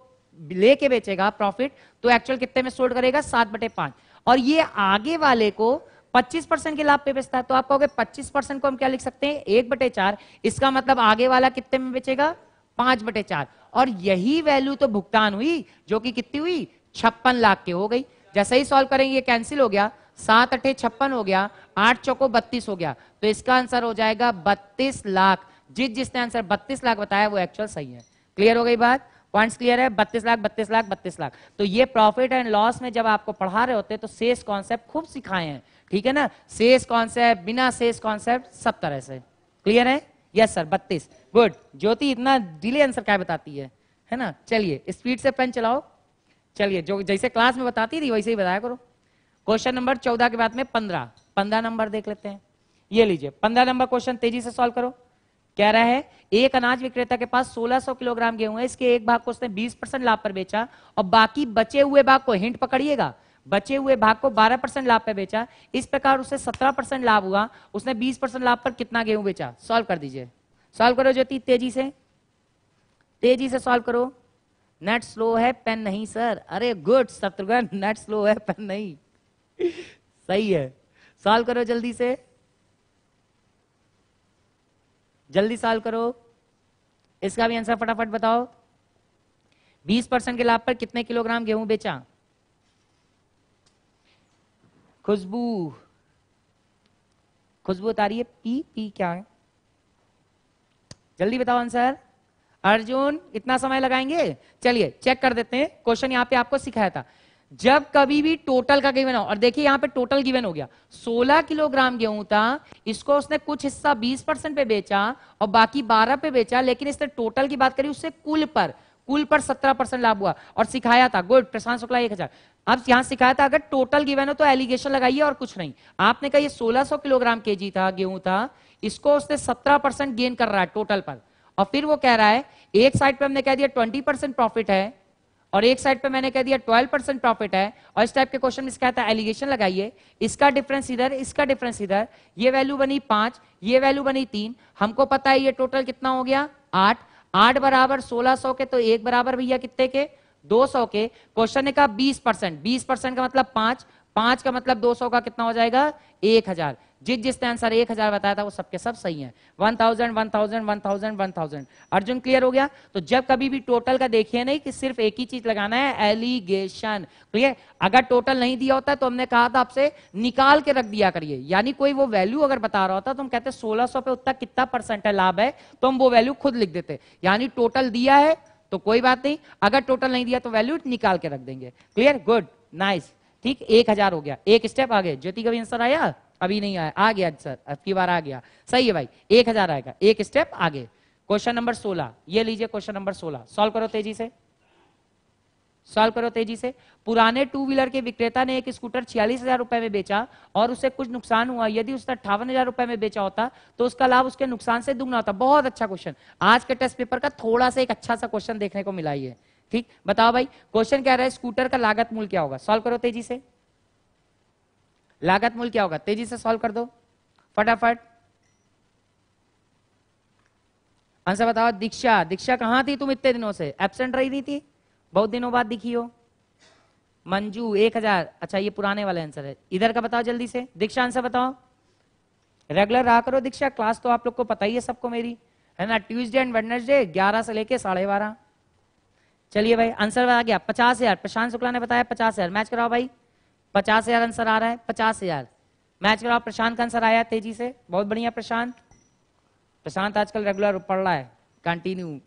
लेके बेचेगा प्रॉफिट तो एक्चुअल कितने में सोल्ड करेगा सात बटे पांच और ये आगे वाले को 25 परसेंट के लाभ पे बेचता है तो आप कहोगे 25 परसेंट को हम क्या लिख सकते हैं एक बटे चार इसका मतलब आगे वाला कितने में बेचेगा पांच बटे चार और यही वैल्यू तो भुगतान हुई जो कि कितनी हुई छप्पन लाख के हो गई जैसे ही सॉल्व करेंगे ये कैंसिल हो गया सात अठे छप्पन हो गया आठ चौको बत्तीस हो गया तो इसका आंसर हो जाएगा बत्तीस लाख जिस जिसने आंसर बत्तीस लाख बताया वो एक्चुअल सही है क्लियर हो गई बात पॉइंट्स क्लियर है बत्तीस लाख बत्तीस लाख बत्तीस लाख तो ये प्रॉफिट एंड लॉस में जब आपको पढ़ा रहे होते तो सेस कॉन्सेप्ट खूब सिखाए हैं ठीक है ना सेस कॉन्सेप्ट बिना सेस कॉन्सेप्ट सब तरह से क्लियर है यस सर बत्तीस गुड ज्योति इतना डिले आंसर क्या बताती है है ना चलिए स्पीड से पेन चलाओ चलिए जो जैसे क्लास में बताती थी वैसे ही बताया करो क्वेश्चन नंबर चौदह के बाद में पंद्रह पंद्रह नंबर देख लेते हैं ये लीजिए पंद्रह नंबर क्वेश्चन तेजी से सॉल्व करो कह रहा है एक अनाज विक्रेता के पास 1600 किलोग्राम गेहूं है इसके एक भाग को उसने 20 परसेंट लाभ पर बेचा और बाकी बचे हुए भाग को हिंट पकड़िएगा बचे हुए भाग को 12 परसेंट लाभ पर बेचा इस प्रकार उसे 17 परसेंट लाभ हुआ उसने 20 परसेंट लाभ पर कितना गेहूं बेचा सॉल्व कर दीजिए सॉल्व करो ज्योति तेजी से तेजी से सॉल्व करो नेट स्लो है पेन नहीं सर अरे गुड शत्रुघ्न नेट स्लो है पेन नहीं <laughs> सही है सॉल्व करो जल्दी से जल्दी सॉल्व करो इसका भी आंसर फटाफट बताओ 20 परसेंट के लाभ पर कितने किलोग्राम गेहूं बेचा खुशबू खुशबू है पी पी क्या है जल्दी बताओ आंसर अर्जुन इतना समय लगाएंगे चलिए चेक कर देते हैं क्वेश्चन यहां पे आपको सिखाया था जब कभी भी टोटल का गिवन हो और देखिए यहां पे टोटल गिवन हो गया 16 किलोग्राम गेहूं था इसको उसने कुछ हिस्सा 20 परसेंट पे बेचा और बाकी 12 पे बेचा लेकिन इसने टोटल की बात करी उससे कुल पर कुल पर 17 परसेंट लाभ हुआ और सिखाया था गुड प्रशांत शुक्ला एक हजार अब यहां सिखाया था अगर टोटल गिवन हो तो एलिगेशन लगाइए और कुछ नहीं आपने कहा सोलह सौ किलोग्राम के जी था गेहूं था इसको उसने सत्रह परसेंट गेन कर रहा है टोटल पर और फिर वो कह रहा है एक साइड पर हमने कह दिया ट्वेंटी परसेंट प्रॉफिट है और एक साइड पे मैंने कह दिया 12 परसेंट प्रॉफिट है और इस टाइप के क्वेश्चन में कहता है एलिगेशन लगाइए इसका डिफरेंस इधर इसका डिफरेंस इधर ये वैल्यू बनी पांच ये वैल्यू बनी तीन हमको पता है ये टोटल कितना हो गया आठ आठ बराबर सोलह सौ के तो एक बराबर भैया कितने के दो सौ के क्वेश्चन ने कहा बीस परसेंट बीस का मतलब पांच पांच का मतलब दो का कितना हो जाएगा एक जिस जिसने आंसर एक हजार बताया था वो सबके सब सही है one thousand one thousand one thousand one thousand Arjun clear हो गया तो जब कभी भी टोटल का देखिए नहीं कि सिर्फ एक ही चीज लगाना है एलिगेशन क्लियर अगर टोटल नहीं दिया होता तो हमने कहा था आपसे निकाल के रख दिया करिए यानी कोई वो वैल्यू अगर बता रहा होता तो हम कहते सोलह सौ पे उतना कितना परसेंट लाभ है तो हम वो वैल्यू खुद लिख देते यानी टोटल दिया है तो कोई बात नहीं अगर टोटल नहीं दिया तो वैल्यू निकाल के रख देंगे क्लियर गुड नाइस ठीक एक हजार हो गया एक स्टेप आगे ज्योति का भी आंसर आया अभी नहीं आया आ गया सर अब की बार आ गया सही है भाई एक हजार आएगा एक स्टेप आगे क्वेश्चन नंबर सोलह ये लीजिए क्वेश्चन नंबर सोलह सॉल्व करो तेजी से सॉल्व करो तेजी से पुराने टू व्हीलर के विक्रेता ने एक स्कूटर छियालीस हजार रुपए में बेचा और उसे कुछ नुकसान हुआ यदि उसने अट्ठावन हजार रुपए में बेचा होता तो उसका लाभ उसके नुकसान से दुगना होता बहुत अच्छा क्वेश्चन आज के टेस्ट पेपर का थोड़ा सा एक अच्छा सा क्वेश्चन देखने को मिला ही है ठीक बताओ भाई क्वेश्चन कह रहा है स्कूटर का लागत मूल क्या होगा सॉल्व करो तेजी से लागत मूल क्या होगा तेजी से सॉल्व कर दो फटाफट आंसर बताओ दीक्षा दीक्षा कहां थी तुम इतने दिनों से एबसेंट रही थी बहुत दिनों बाद दिखी हो मंजू एक हजार अच्छा ये पुराने वाला आंसर है इधर का बताओ जल्दी से दीक्षा आंसर बताओ रेगुलर रहा करो दीक्षा क्लास तो आप लोग को पता ही है सबको मेरी है ना ट्यूसडे एंड वेडनेसडे ग्यारह से लेके साढ़े बारह चलिए भाई आंसर आ गया पचास हजार प्रशांत शुक्ला ने बताया पचास हजार मैच कराओ भाई पचास हजार आंसर आ रहा है पचास हजार मैच आप प्रशांत का आंसर आया तेजी से बहुत बढ़िया प्रशांत प्रशांत आजकल रेगुलर पढ़ रहा है कंटिन्यू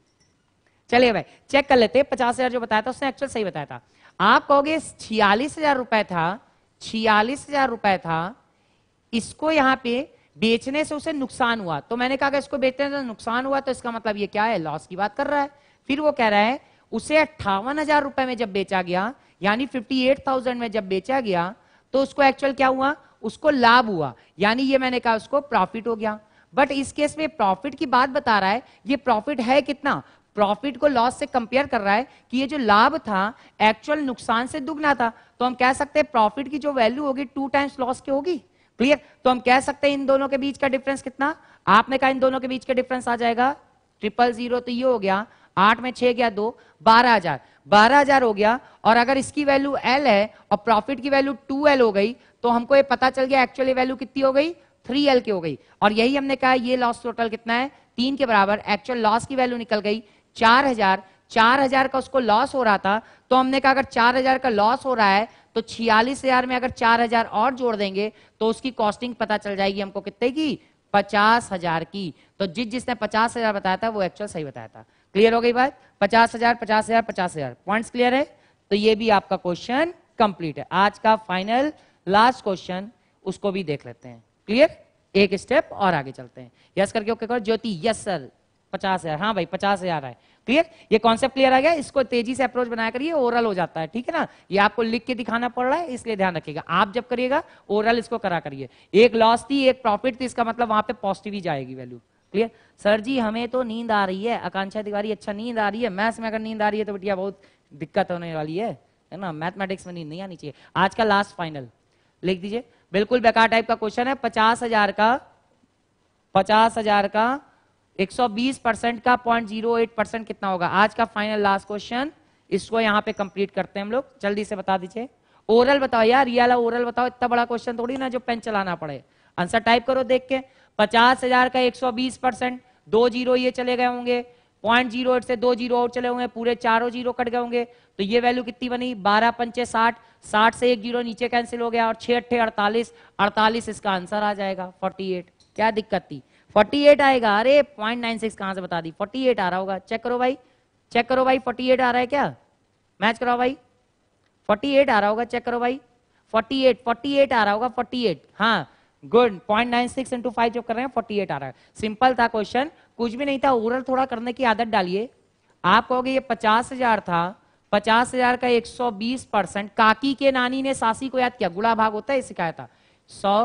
चलिए भाई चेक कर लेते पचास हजार जो बताया था उसने एक्चुअल सही बताया था आप कहोगे छियालीस हजार रुपए था छियालीस हजार रुपए था इसको यहाँ पे बेचने से उसे नुकसान हुआ तो मैंने कहा कि इसको बेचने से तो नुकसान हुआ तो इसका मतलब ये क्या है लॉस की बात कर रहा है फिर वो कह रहा है उसे अट्ठावन हजार रुपए में जब बेचा गया यानी 58,000 में जब बेचा गया तो उसको एक्चुअल क्या हुआ उसको लाभ हुआ यानी ये मैंने कहा उसको प्रॉफिट हो गया बट इस केस में प्रॉफिट की बात बता रहा है ये प्रॉफिट है कितना प्रॉफिट को लॉस से कंपेयर कर रहा है कि ये जो लाभ था एक्चुअल नुकसान से दुगना था तो हम कह सकते हैं प्रॉफिट की जो वैल्यू होगी टू टाइम्स लॉस की होगी क्लियर तो हम कह सकते हैं इन दोनों के बीच का डिफरेंस कितना आपने कहा इन दोनों के बीच का डिफरेंस आ जाएगा ट्रिपल जीरो तो ये हो गया आठ में छह गया दो बारह हजार बारह हजार हो गया और अगर इसकी वैल्यू एल है और प्रॉफिट की वैल्यू टू एल हो गई तो हमको ये पता चल गया एक्चुअली वैल्यू कितनी हो गई थ्री एल की हो गई और यही हमने कहा ये लॉस टोटल कितना है तीन के बराबर एक्चुअल लॉस की वैल्यू निकल गई चार हजार चार हजार का उसको लॉस हो रहा था तो हमने कहा अगर चार हजार का लॉस हो रहा है तो छियालीस हजार में अगर चार हजार और जोड़ देंगे तो उसकी कॉस्टिंग पता चल जाएगी हमको कितने की पचास हजार की तो जिस जिसने पचास हजार बताया था वो एक्चुअल सही बताया था क्लियर हो गई बात पचास हजार पचास हजार पचास हजार पॉइंट क्लियर है तो ये भी आपका क्वेश्चन कंप्लीट है आज का फाइनल लास्ट क्वेश्चन उसको भी देख लेते हैं क्लियर एक स्टेप और आगे चलते हैं यस करके ओके करो ज्योति यस सर पचास हजार हाँ भाई पचास हजार आए क्लियर ये कॉन्सेप्ट क्लियर आ गया इसको तेजी से अप्रोच बनाया करिए ओरल हो जाता है ठीक है ना ये आपको लिख के दिखाना पड़ रहा है इसलिए ध्यान रखिएगा आप जब करिएगा ओरल इसको करा करिए एक लॉस थी एक प्रॉफिट थी इसका मतलब वहां पे पॉजिटिव ही जाएगी वैल्यू क्लियर सर जी हमें तो नींद आ रही है आकांक्षा तिवारी अच्छा नींद आ रही है मैथ्स में अगर नींद आ रही है तो बेटिया बहुत दिक्कत होने वाली है है ना मैथमेटिक्स में नींद नहीं आनी चाहिए आज का लास्ट फाइनल लिख दीजिए बिल्कुल बेकार टाइप का क्वेश्चन है पचास हजार का पचास हजार का एक सौ बीस परसेंट का पॉइंट जीरो एट परसेंट कितना होगा आज का फाइनल लास्ट क्वेश्चन इसको यहाँ पे कंप्लीट करते हैं हम लोग जल्दी से बता दीजिए ओरल बताओ यार रियाला ओरल बताओ इतना बड़ा क्वेश्चन थोड़ी ना जो पेन चलाना पड़े आंसर टाइप करो देख के पचास हजार का 120 परसेंट दो जीरो ये चले गए होंगे पॉइंट जीरो एट से दो जीरो और चले होंगे पूरे चारों जीरो कट गए होंगे तो ये वैल्यू कितनी बनी बारह पंचे साठ साठ से एक जीरो नीचे कैंसिल हो गया और छह अट्ठे अड़तालीस अड़तालीस इसका आंसर आ जाएगा फोर्टी एट क्या दिक्कत थी फोर्टी एट आएगा अरे पॉइंट नाइन सिक्स कहां से बता दी फोर्टी एट आ रहा होगा चेक करो भाई चेक करो भाई फोर्टी एट आ रहा है क्या मैच कराओ भाई फोर्टी एट आ रहा होगा चेक करो भाई फोर्टी एट फोर्टी एट आ रहा होगा फोर्टी एट हाँ good point nine six into five जो कर रहे हैं फोर्टी एट आ रहा है सिंपल था क्वेश्चन कुछ भी नहीं था ओरल थोड़ा करने की आदत डालिए आप कहोगे ये पचास हजार था पचास हजार का एक सौ बीस परसेंट काकी के नानी ने सासी को याद किया गुड़ा भाग होता है सिखाया था सौ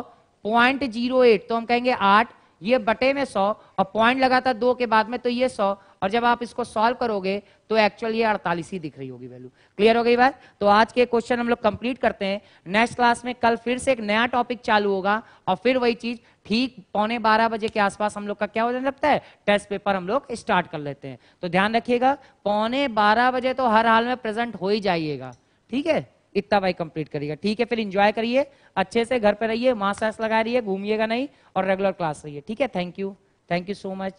पॉइंट जीरो एट तो हम कहेंगे आठ ये बटे में सौ और पॉइंट लगा था दो के बाद में तो ये सौ और जब आप इसको सॉल्व करोगे तो एक्चुअल ये अड़तालीस ही दिख रही होगी वैल्यू क्लियर हो गई बात तो आज के क्वेश्चन हम लोग कंप्लीट करते हैं नेक्स्ट क्लास में कल फिर से एक नया टॉपिक चालू होगा और फिर वही चीज ठीक पौने बारह बजे के आसपास हम लोग का क्या हो जाने लगता है टेस्ट पेपर हम लोग स्टार्ट कर लेते हैं तो ध्यान रखिएगा पौने बारह बजे तो हर हाल में प्रेजेंट हो ही जाइएगा ठीक है इतना भाई कंप्लीट करिएगा ठीक है फिर इंजॉय करिए अच्छे से घर पे रहिए मास्क लगा रही घूमिएगा नहीं और रेगुलर क्लास रहिए ठीक है thank you thank you so much